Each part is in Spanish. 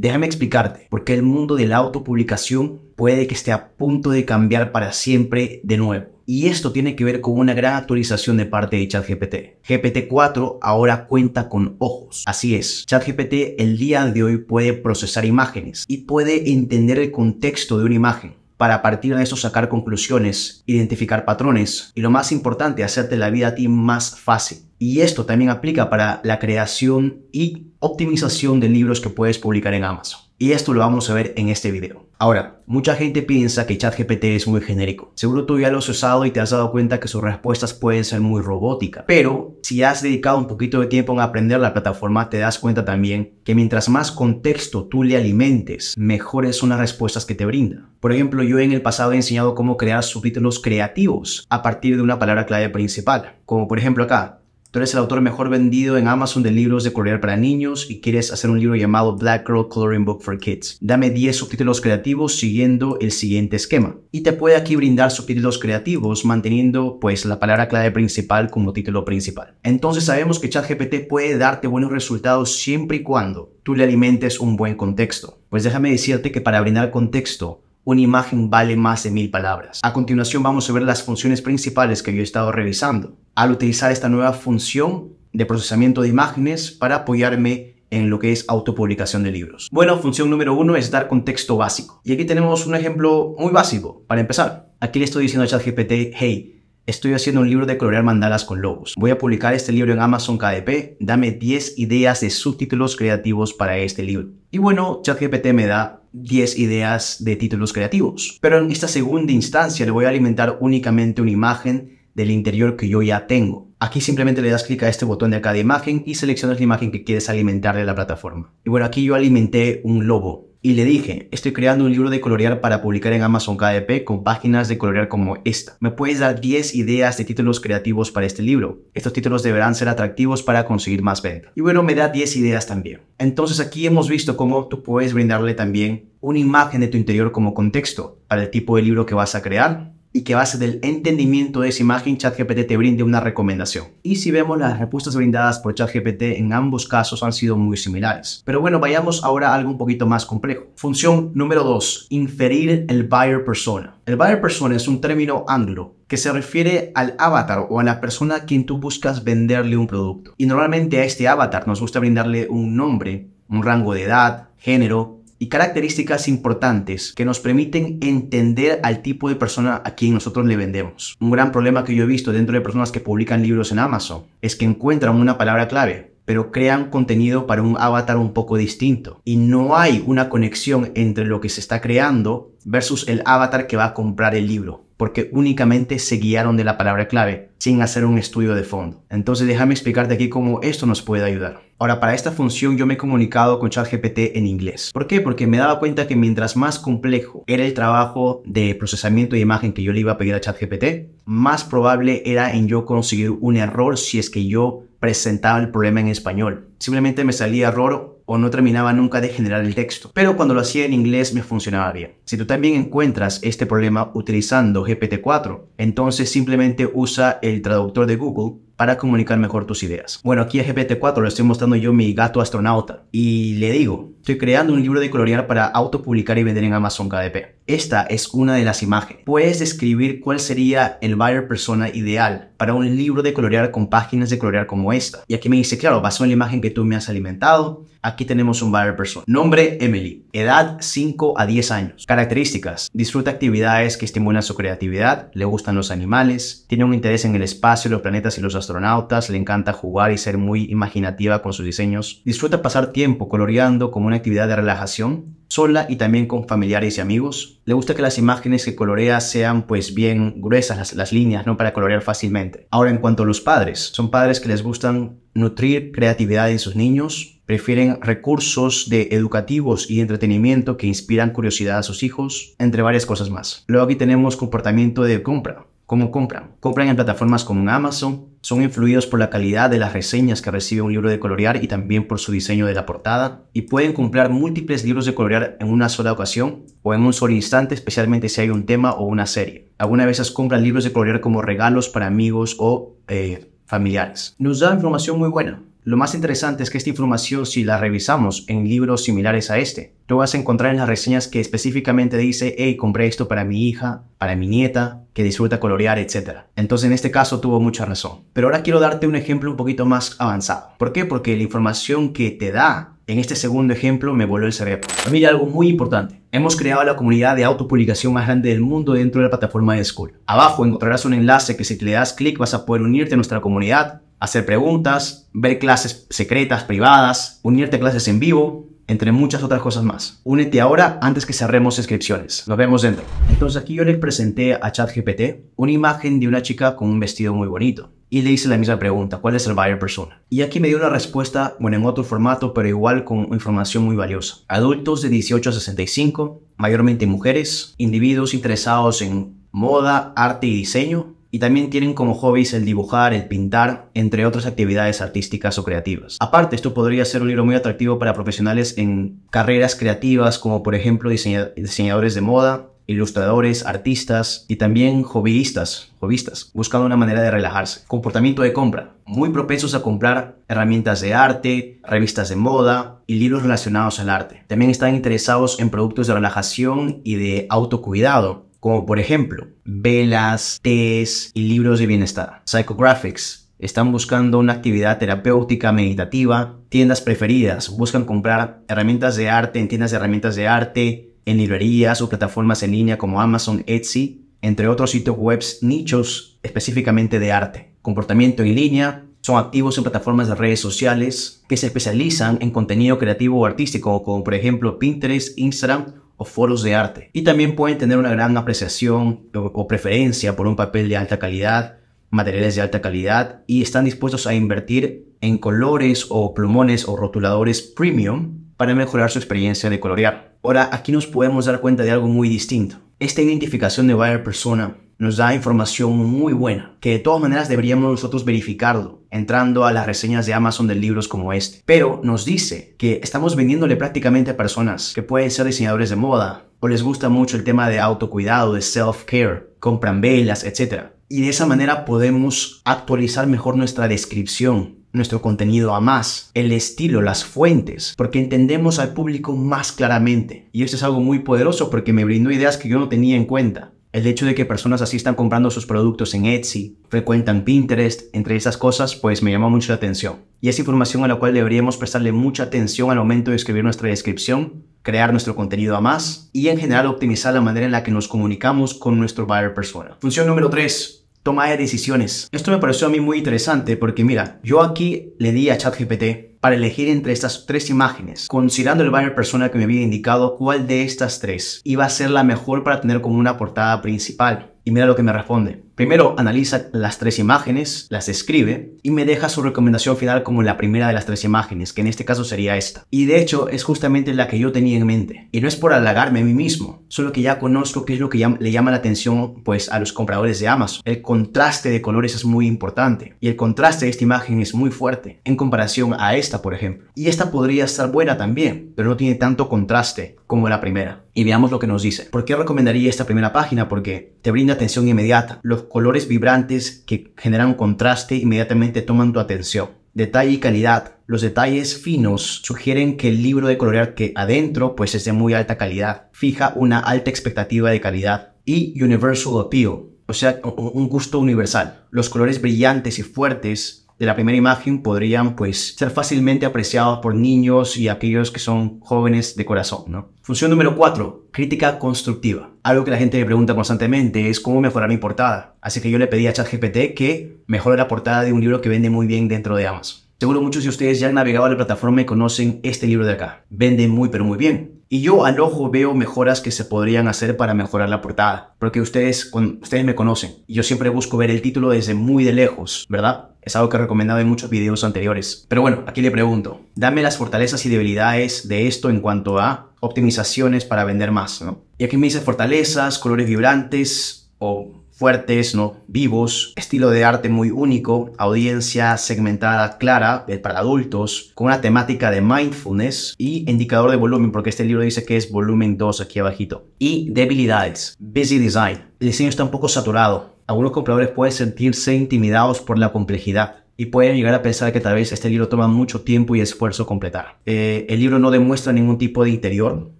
Déjame explicarte por qué el mundo de la autopublicación puede que esté a punto de cambiar para siempre de nuevo. Y esto tiene que ver con una gran actualización de parte de ChatGPT. GPT-4 ahora cuenta con ojos. Así es, ChatGPT el día de hoy puede procesar imágenes y puede entender el contexto de una imagen para partir de eso sacar conclusiones, identificar patrones y lo más importante, hacerte la vida a ti más fácil. Y esto también aplica para la creación y optimización de libros que puedes publicar en Amazon. Y esto lo vamos a ver en este video. Ahora, mucha gente piensa que ChatGPT es muy genérico. Seguro tú ya lo has usado y te has dado cuenta que sus respuestas pueden ser muy robóticas. Pero si has dedicado un poquito de tiempo en aprender la plataforma, te das cuenta también que mientras más contexto tú le alimentes, mejores son las respuestas que te brinda. Por ejemplo, yo en el pasado he enseñado cómo crear subtítulos creativos a partir de una palabra clave principal. Como por ejemplo acá, eres el autor mejor vendido en Amazon de libros de colorear para niños y quieres hacer un libro llamado Black Girl Coloring Book for Kids. Dame 10 subtítulos creativos siguiendo el siguiente esquema. Y te puede aquí brindar subtítulos creativos manteniendo pues la palabra clave principal como título principal. Entonces sabemos que ChatGPT puede darte buenos resultados siempre y cuando tú le alimentes un buen contexto. Pues déjame decirte que para brindar contexto, una imagen vale más de mil palabras. A continuación vamos a ver las funciones principales que yo he estado revisando al utilizar esta nueva función de procesamiento de imágenes para apoyarme en lo que es autopublicación de libros. Bueno, función número uno es dar contexto básico. Y aquí tenemos un ejemplo muy básico para empezar. Aquí le estoy diciendo a ChatGPT, hey, estoy haciendo un libro de colorear mandalas con lobos. Voy a publicar este libro en Amazon KDP. Dame 10 ideas de subtítulos creativos para este libro. Y bueno, ChatGPT me da 10 ideas de títulos creativos. Pero en esta segunda instancia le voy a alimentar únicamente una imagen del interior que yo ya tengo. Aquí simplemente le das clic a este botón de acá de imagen y seleccionas la imagen que quieres alimentar de la plataforma. Y bueno, aquí yo alimenté un lobo, y le dije, estoy creando un libro de colorear para publicar en Amazon KDP con páginas de colorear como esta. ¿Me puedes dar 10 ideas de títulos creativos para este libro? Estos títulos deberán ser atractivos para conseguir más venta. Y bueno, me da 10 ideas también. Entonces aquí hemos visto cómo tú puedes brindarle también una imagen de tu interior como contexto para el tipo de libro que vas a crear y que base del entendimiento de esa imagen ChatGPT te brinde una recomendación. Y si vemos las respuestas brindadas por ChatGPT en ambos casos han sido muy similares. Pero bueno, vayamos ahora a algo un poquito más complejo. Función número 2, inferir el buyer persona. El buyer persona es un término anglo que se refiere al avatar o a la persona a quien tú buscas venderle un producto. Y normalmente a este avatar nos gusta brindarle un nombre, un rango de edad, género, y características importantes que nos permiten entender al tipo de persona a quien nosotros le vendemos. Un gran problema que yo he visto dentro de personas que publican libros en Amazon es que encuentran una palabra clave, pero crean contenido para un avatar un poco distinto. Y no hay una conexión entre lo que se está creando versus el avatar que va a comprar el libro, porque únicamente se guiaron de la palabra clave sin hacer un estudio de fondo. Entonces déjame explicarte aquí cómo esto nos puede ayudar. Ahora, para esta función yo me he comunicado con ChatGPT en inglés. ¿Por qué? Porque me daba cuenta que mientras más complejo era el trabajo de procesamiento de imagen que yo le iba a pedir a ChatGPT, más probable era en yo conseguir un error si es que yo presentaba el problema en español. Simplemente me salía error o no terminaba nunca de generar el texto. Pero cuando lo hacía en inglés me funcionaba bien. Si tú también encuentras este problema utilizando GPT-4, entonces simplemente usa el traductor de Google para comunicar mejor tus ideas. Bueno, aquí a GPT-4 le estoy mostrando yo mi gato astronauta y le digo, estoy creando un libro de colorear para autopublicar y vender en Amazon KDP. Esta es una de las imágenes. Puedes describir cuál sería el buyer persona ideal para un libro de colorear con páginas de colorear como esta. Y aquí me dice, claro, basado en la imagen que tú me has alimentado, aquí tenemos un buyer persona. Nombre, Emily. Edad, 5 a 10 años. Características. Disfruta actividades que estimulan su creatividad, le gustan los animales, tiene un interés en el espacio, los planetas y los astros astronautas, le encanta jugar y ser muy imaginativa con sus diseños. Disfruta pasar tiempo coloreando como una actividad de relajación, sola y también con familiares y amigos. Le gusta que las imágenes que colorea sean pues bien gruesas las, líneas, no para colorear fácilmente. Ahora en cuanto a los padres, son padres que les gustan nutrir creatividad en sus niños, prefieren recursos de educativos y entretenimiento que inspiran curiosidad a sus hijos, entre varias cosas más. Luego aquí tenemos comportamiento de compra. ¿Cómo compran? Compran en plataformas como Amazon, son influidos por la calidad de las reseñas que recibe un libro de colorear y también por su diseño de la portada, y pueden comprar múltiples libros de colorear en una sola ocasión o en un solo instante, especialmente si hay un tema o una serie. Algunas veces compran libros de colorear como regalos para amigos o eh, familiares. Nos da información muy buena, lo más interesante es que esta información, si la revisamos en libros similares a este, tú vas a encontrar en las reseñas que específicamente dice, hey, compré esto para mi hija, para mi nieta, que disfruta colorear, etc. Entonces en este caso tuvo mucha razón. Pero ahora quiero darte un ejemplo un poquito más avanzado. ¿Por qué? Porque la información que te da en este segundo ejemplo me voló el cerebro. Mira algo muy importante. Hemos creado la comunidad de autopublicación más grande del mundo dentro de la plataforma de School. Abajo encontrarás un enlace que si le das clic vas a poder unirte a nuestra comunidad hacer preguntas, ver clases secretas, privadas, unirte a clases en vivo, entre muchas otras cosas más. Únete ahora antes que cerremos inscripciones. Nos vemos dentro. Entonces aquí yo les presenté a ChatGPT una imagen de una chica con un vestido muy bonito. Y le hice la misma pregunta, ¿cuál es el buyer persona? Y aquí me dio una respuesta, bueno, en otro formato, pero igual con información muy valiosa. Adultos de 18 a 65, mayormente mujeres, individuos interesados en moda, arte y diseño, y también tienen como hobbies el dibujar, el pintar, entre otras actividades artísticas o creativas. Aparte, esto podría ser un libro muy atractivo para profesionales en carreras creativas como por ejemplo diseñadores de moda, ilustradores, artistas y también hobbyistas, hobbyistas, buscando una manera de relajarse. Comportamiento de compra. Muy propensos a comprar herramientas de arte, revistas de moda y libros relacionados al arte. También están interesados en productos de relajación y de autocuidado como por ejemplo velas, tés y libros de bienestar. Psychographics, están buscando una actividad terapéutica, meditativa, tiendas preferidas, buscan comprar herramientas de arte en tiendas de herramientas de arte, en librerías o plataformas en línea como Amazon, Etsy, entre otros sitios web nichos específicamente de arte. Comportamiento en línea, son activos en plataformas de redes sociales que se especializan en contenido creativo o artístico, como por ejemplo Pinterest, Instagram o foros de arte. Y también pueden tener una gran apreciación o, preferencia por un papel de alta calidad, materiales de alta calidad y están dispuestos a invertir en colores o plumones o rotuladores premium para mejorar su experiencia de colorear. Ahora, aquí nos podemos dar cuenta de algo muy distinto. Esta identificación de buyer persona nos da información muy buena, que de todas maneras deberíamos nosotros verificarlo, entrando a las reseñas de Amazon de libros como este. Pero nos dice que estamos vendiéndole prácticamente a personas que pueden ser diseñadores de moda, o les gusta mucho el tema de autocuidado, de self-care, compran velas, etc. Y de esa manera podemos actualizar mejor nuestra descripción nuestro contenido a más, el estilo, las fuentes, porque entendemos al público más claramente. Y eso es algo muy poderoso porque me brindó ideas que yo no tenía en cuenta. El hecho de que personas así están comprando sus productos en Etsy, frecuentan Pinterest, entre esas cosas, pues me llama mucho la atención. Y es información a la cual deberíamos prestarle mucha atención al momento de escribir nuestra descripción, crear nuestro contenido a más y en general optimizar la manera en la que nos comunicamos con nuestro buyer persona. Función número 3. Toma de decisiones. Esto me pareció a mí muy interesante porque mira, yo aquí le di a ChatGPT para elegir entre estas tres imágenes, considerando el banner persona que me había indicado cuál de estas tres iba a ser la mejor para tener como una portada principal. Y mira lo que me responde. Primero analiza las tres imágenes, las escribe y me deja su recomendación final como la primera de las tres imágenes, que en este caso sería esta. Y de hecho es justamente la que yo tenía en mente. Y no es por halagarme a mí mismo, solo que ya conozco qué es lo que le llama la atención pues a los compradores de Amazon. El contraste de colores es muy importante y el contraste de esta imagen es muy fuerte en comparación a esta, por ejemplo. Y esta podría estar buena también, pero no tiene tanto contraste como la primera. Y veamos lo que nos dice. ¿Por qué recomendaría esta primera página? Porque te brinda atención inmediata. Los colores vibrantes que generan contraste inmediatamente toman tu atención. Detalle y calidad. Los detalles finos sugieren que el libro de colorear que adentro pues es de muy alta calidad. Fija una alta expectativa de calidad. Y universal appeal, o sea, un gusto universal. Los colores brillantes y fuertes de la primera imagen podrían pues ser fácilmente apreciados por niños y aquellos que son jóvenes de corazón, ¿no? Función número 4, crítica constructiva. Algo que la gente me pregunta constantemente es cómo mejorar mi portada. Así que yo le pedí a ChatGPT que mejore la portada de un libro que vende muy bien dentro de Amazon. Seguro muchos de ustedes ya han navegado a la plataforma y conocen este libro de acá. Vende muy pero muy bien. Y yo al ojo veo mejoras que se podrían hacer para mejorar la portada. Porque ustedes, ustedes me conocen. Yo siempre busco ver el título desde muy de lejos, ¿verdad? Es algo que he recomendado en muchos videos anteriores. Pero bueno, aquí le pregunto, dame las fortalezas y debilidades de esto en cuanto a optimizaciones para vender más, ¿no? Y aquí me dice fortalezas, colores vibrantes o fuertes, ¿no? Vivos, estilo de arte muy único, audiencia segmentada clara eh, para adultos, con una temática de mindfulness y indicador de volumen, porque este libro dice que es volumen 2 aquí abajito. Y debilidades, busy design. El diseño está un poco saturado, algunos compradores pueden sentirse intimidados por la complejidad y pueden llegar a pensar que tal vez este libro toma mucho tiempo y esfuerzo completar. Eh, el libro no demuestra ningún tipo de interior, o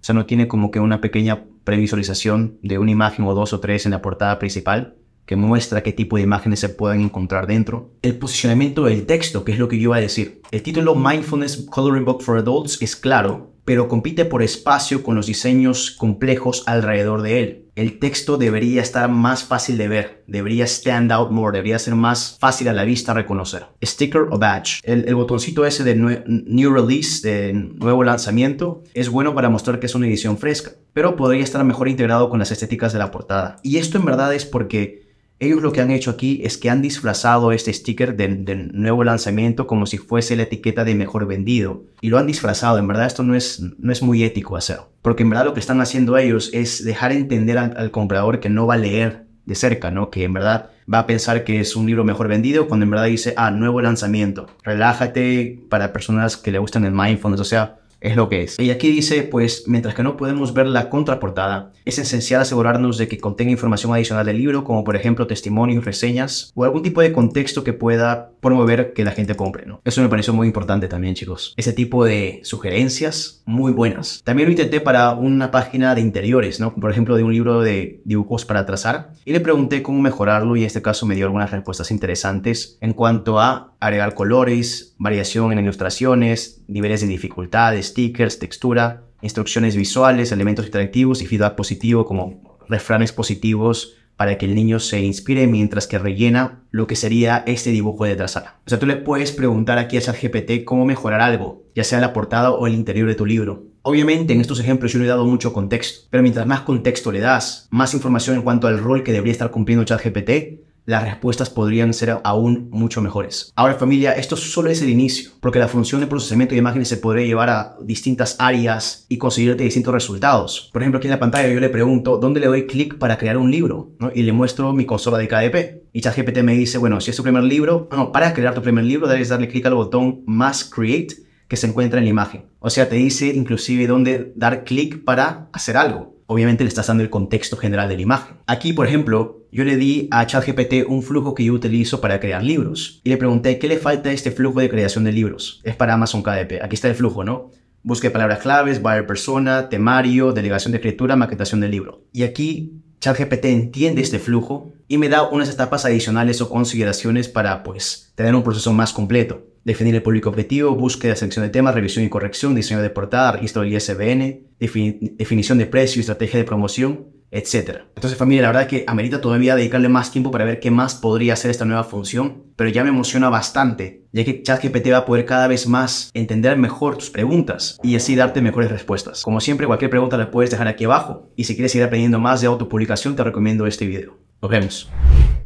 sea, no tiene como que una pequeña previsualización de una imagen o dos o tres en la portada principal que muestra qué tipo de imágenes se pueden encontrar dentro. El posicionamiento del texto, que es lo que yo iba a decir. El título Mindfulness Coloring Book for Adults es claro, pero compite por espacio con los diseños complejos alrededor de él el texto debería estar más fácil de ver, debería stand out more, debería ser más fácil a la vista reconocer. Sticker o badge. El, botoncito ese de New Release, de nuevo lanzamiento, es bueno para mostrar que es una edición fresca, pero podría estar mejor integrado con las estéticas de la portada. Y esto en verdad es porque ellos lo que han hecho aquí es que han disfrazado este sticker del de nuevo lanzamiento como si fuese la etiqueta de mejor vendido. Y lo han disfrazado. En verdad esto no es, no es muy ético hacerlo. Porque en verdad lo que están haciendo ellos es dejar entender al, comprador que no va a leer de cerca, ¿no? Que en verdad va a pensar que es un libro mejor vendido cuando en verdad dice, ah, nuevo lanzamiento. Relájate para personas que le gustan el mindfulness. O sea, es lo que es. Y aquí dice, pues mientras que no podemos ver la contraportada, es esencial asegurarnos de que contenga información adicional del libro, como por ejemplo testimonios, reseñas o algún tipo de contexto que pueda promover que la gente compre, ¿no? Eso me pareció muy importante también, chicos. Ese tipo de sugerencias muy buenas. También lo intenté para una página de interiores, ¿no? Por ejemplo, de un libro de dibujos para trazar. Y le pregunté cómo mejorarlo y en este caso me dio algunas respuestas interesantes en cuanto a agregar colores, variación en ilustraciones, niveles de dificultad, stickers, textura, instrucciones visuales, elementos interactivos y feedback positivo como refranes positivos para que el niño se inspire mientras que rellena lo que sería este dibujo de trazada. O sea, tú le puedes preguntar aquí a ChatGPT cómo mejorar algo, ya sea la portada o el interior de tu libro. Obviamente en estos ejemplos yo no he dado mucho contexto, pero mientras más contexto le das, más información en cuanto al rol que debería estar cumpliendo ChatGPT, las respuestas podrían ser aún mucho mejores. Ahora familia, esto solo es el inicio, porque la función de procesamiento de imágenes se podría llevar a distintas áreas y conseguirte distintos resultados. Por ejemplo, aquí en la pantalla yo le pregunto dónde le doy clic para crear un libro y le muestro mi consola de KDP. Y ChatGPT me dice, bueno, si es tu primer libro, bueno, para crear tu primer libro debes darle clic al botón Más Create que se encuentra en la imagen. O sea, te dice inclusive dónde dar clic para hacer algo. Obviamente le estás dando el contexto general de la imagen. Aquí, por ejemplo, yo le di a ChatGPT un flujo que yo utilizo para crear libros y le pregunté qué le falta a este flujo de creación de libros. Es para Amazon KDP. Aquí está el flujo, ¿no? Busque palabras claves, buyer persona, temario, delegación de escritura, maquetación del libro. Y aquí ChatGPT entiende este flujo y me da unas etapas adicionales o consideraciones para, pues, tener un proceso más completo. Definir el público objetivo, búsqueda, selección de temas, revisión y corrección, diseño de portada, registro del ISBN, definición de precio y estrategia de promoción, etcétera. Entonces familia, la verdad es que amerita todavía dedicarle más tiempo para ver qué más podría hacer esta nueva función, pero ya me emociona bastante, ya que ChatGPT va a poder cada vez más entender mejor tus preguntas y así darte mejores respuestas. Como siempre, cualquier pregunta la puedes dejar aquí abajo y si quieres seguir aprendiendo más de autopublicación te recomiendo este video. Nos vemos.